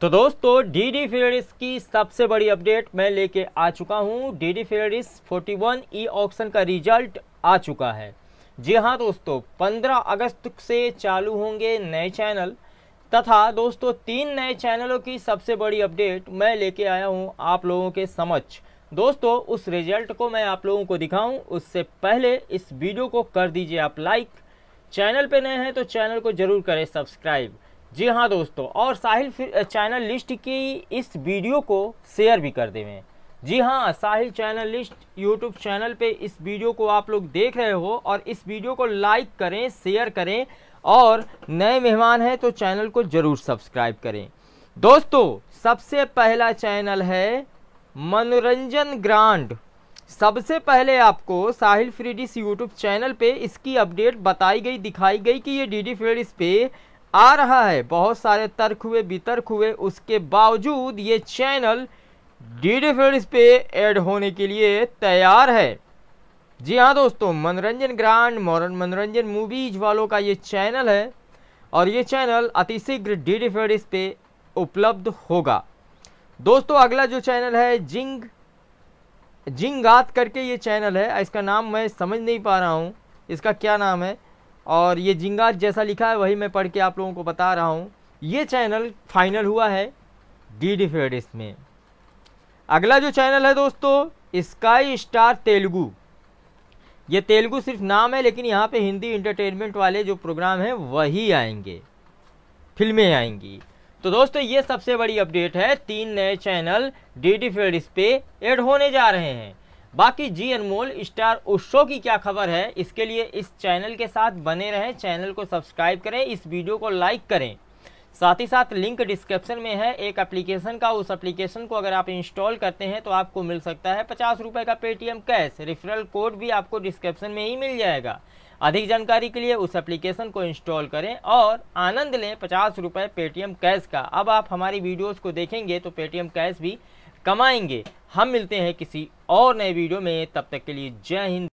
तो दोस्तों D D Ferris की सबसे बड़ी अपडेट मैं लेके आ चुका हूँ डी डी फेरिस फोर्टी वन ई ऑप्शन का रिजल्ट आ चुका है जी हाँ दोस्तों पंद्रह अगस्त से चालू होंगे नए चैनल तथा दोस्तों तीन नए चैनलों की सबसे बड़ी अपडेट मैं लेके आया हूँ आप लोगों के समक्ष दोस्तों उस रिजल्ट को मैं आप लोगों को दिखाऊँ उससे पहले इस वीडियो को कर दीजिए आप लाइक चैनल पर नए हैं तो चैनल को ज़रूर करें सब्सक्राइब जी हाँ दोस्तों और साहिल चैनल लिस्ट की इस वीडियो को शेयर भी कर देवें जी हाँ Sahil channel list YouTube channel पे इस वीडियो को आप लोग देख रहे हो और इस वीडियो को लाइक करें शेयर करें और नए मेहमान हैं तो चैनल को ज़रूर सब्सक्राइब करें दोस्तों सबसे पहला चैनल है मनोरंजन ग्रांड सबसे पहले आपको साहिल फ्रीडिस यूट्यूब चैनल पे इसकी अपडेट बताई गई दिखाई गई कि ये डी डी फ्रीडिस पे आ रहा है बहुत सारे तर्क हुए वितर्क हुए उसके बावजूद ये चैनल डी डी फील्ड्स पे ऐड होने के लिए तैयार है जी हाँ दोस्तों मनोरंजन ग्रांड मनोरंजन मूवीज वालों का ये चैनल है और ये चैनल अतिशीघ्र डी डी फेडिस पे उपलब्ध होगा दोस्तों अगला जो चैनल है जिंग जिंगात करके ये चैनल है इसका नाम मैं समझ नहीं पा रहा हूँ इसका क्या नाम है और ये जिंगा जैसा लिखा है वही मैं पढ़ के आप लोगों को बता रहा हूँ ये चैनल फाइनल हुआ है डी डी फेडिस में अगला जो चैनल है दोस्तों स्काई स्टार तेलुगू ये तेलुगू सिर्फ नाम है लेकिन यहाँ पे हिंदी इंटरटेनमेंट वाले जो प्रोग्राम हैं वही आएंगे फिल्में आएंगी तो दोस्तों ये सबसे बड़ी अपडेट है तीन नए चैनल डी डी फेडिस पे एड होने जा रहे हैं बाकी जी अनमोल स्टार उस की क्या खबर है इसके लिए इस चैनल के साथ बने रहें चैनल को सब्सक्राइब करें इस वीडियो को लाइक करें साथ ही साथ लिंक डिस्क्रिप्शन में है एक एप्लीकेशन का उस एप्लीकेशन को अगर आप इंस्टॉल करते हैं तो आपको मिल सकता है पचास रुपये का पेटीएम कैश रेफरल कोड भी आपको डिस्क्रिप्शन में ही मिल जाएगा अधिक जानकारी के लिए उस एप्लीकेशन को इंस्टॉल करें और आनंद लें पचास रुपये पेटीएम कैश का अब आप हमारी वीडियोज़ को देखेंगे तो पेटीएम कैश भी कमाएंगे हम मिलते हैं किसी और नए वीडियो में तब तक के लिए जय हिंद